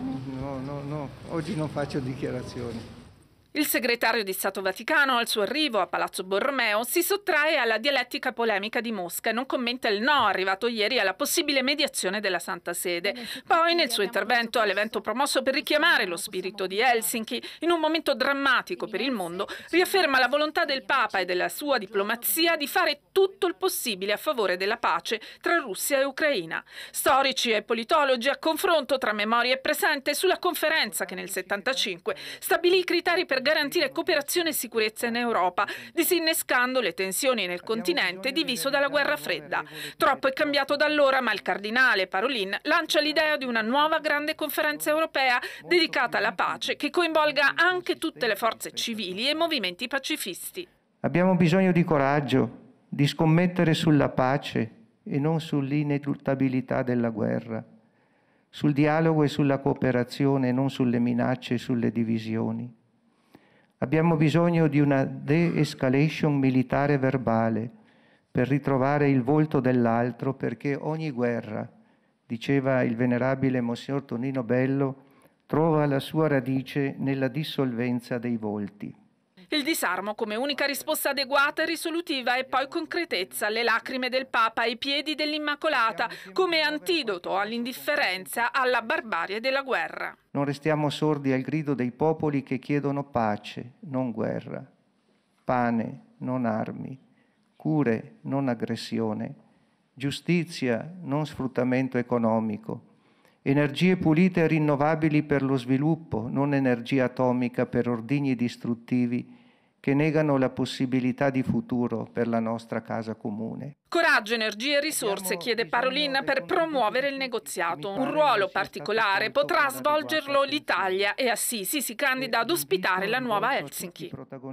italiani? No, no, no, oggi non faccio dichiarazioni. Il segretario di Stato Vaticano, al suo arrivo a Palazzo Borromeo, si sottrae alla dialettica polemica di Mosca e non commenta il no arrivato ieri alla possibile mediazione della Santa Sede. Poi, nel suo intervento all'evento promosso per richiamare lo spirito di Helsinki, in un momento drammatico per il mondo, riafferma la volontà del Papa e della sua diplomazia di fare tutto il possibile a favore della pace tra Russia e Ucraina. Storici e politologi a confronto tra memoria e presente sulla conferenza che nel 1975 stabilì i criteri per garantire cooperazione e sicurezza in Europa, disinnescando le tensioni nel continente diviso dalla guerra fredda. Troppo è cambiato da allora, ma il cardinale Parolin lancia l'idea di una nuova grande conferenza europea dedicata alla pace che coinvolga anche tutte le forze civili e movimenti pacifisti. Abbiamo bisogno di coraggio, di scommettere sulla pace e non sull'ineluttabilità della guerra, sul dialogo e sulla cooperazione e non sulle minacce e sulle divisioni. Abbiamo bisogno di una de-escalation militare verbale per ritrovare il volto dell'altro perché ogni guerra, diceva il venerabile Monsignor Tonino Bello, trova la sua radice nella dissolvenza dei volti. Il disarmo come unica risposta adeguata, e risolutiva e poi concretezza alle lacrime del Papa ai piedi dell'Immacolata come antidoto all'indifferenza, alla barbarie della guerra. Non restiamo sordi al grido dei popoli che chiedono pace, non guerra, pane, non armi, cure, non aggressione, giustizia, non sfruttamento economico, energie pulite e rinnovabili per lo sviluppo, non energia atomica per ordigni distruttivi che negano la possibilità di futuro per la nostra casa comune. Coraggio, energie e risorse chiede Parolin per promuovere il negoziato. Un ruolo particolare potrà svolgerlo l'Italia e Assisi si candida ad ospitare la nuova Helsinki.